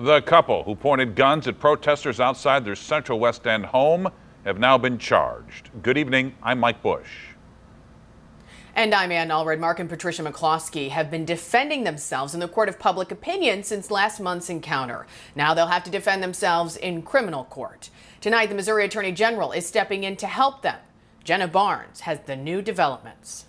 The couple who pointed guns at protesters outside their Central West End home have now been charged. Good evening. I'm Mike Bush. And I'm Ann Allred. Mark and Patricia McCloskey have been defending themselves in the court of public opinion since last month's encounter. Now they'll have to defend themselves in criminal court. Tonight, the Missouri Attorney General is stepping in to help them. Jenna Barnes has the new developments.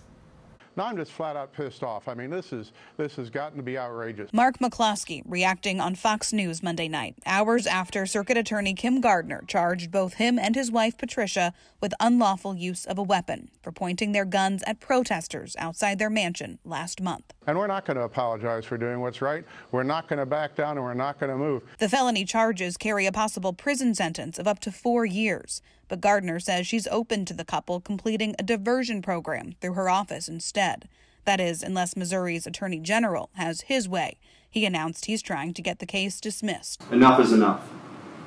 Now I'm just flat out pissed off. I mean, this is this has gotten to be outrageous. Mark McCloskey reacting on Fox News Monday night, hours after Circuit Attorney Kim Gardner charged both him and his wife Patricia with unlawful use of a weapon for pointing their guns at protesters outside their mansion last month and we're not going to apologize for doing what's right. We're not going to back down and we're not going to move. The felony charges carry a possible prison sentence of up to four years, but Gardner says she's open to the couple completing a diversion program through her office instead. That is, unless Missouri's attorney general has his way. He announced he's trying to get the case dismissed. Enough is enough.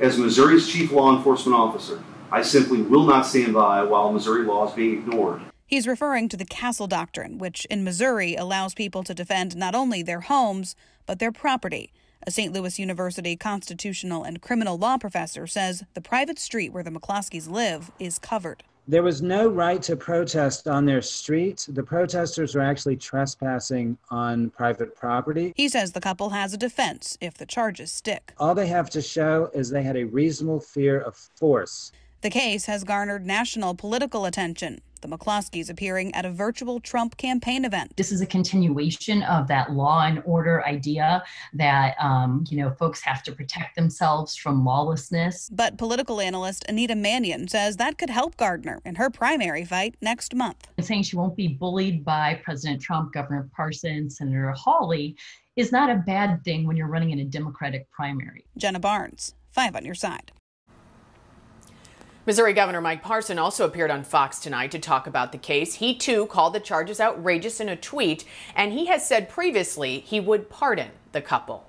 As Missouri's chief law enforcement officer, I simply will not stand by while Missouri law is being ignored. He's referring to the Castle Doctrine, which in Missouri allows people to defend not only their homes, but their property. A St. Louis University constitutional and criminal law professor says the private street where the McCloskeys live is covered. There was no right to protest on their street. The protesters were actually trespassing on private property. He says the couple has a defense if the charges stick. All they have to show is they had a reasonable fear of force. The case has garnered national political attention. The McCloskeys appearing at a virtual Trump campaign event. This is a continuation of that law and order idea that um, you know folks have to protect themselves from lawlessness. But political analyst Anita Mannion says that could help Gardner in her primary fight next month. And saying she won't be bullied by President Trump, Governor Parson, Senator Hawley is not a bad thing when you're running in a Democratic primary. Jenna Barnes, five on your side. Missouri Governor Mike Parson also appeared on Fox tonight to talk about the case. He too called the charges outrageous in a tweet, and he has said previously he would pardon the couple.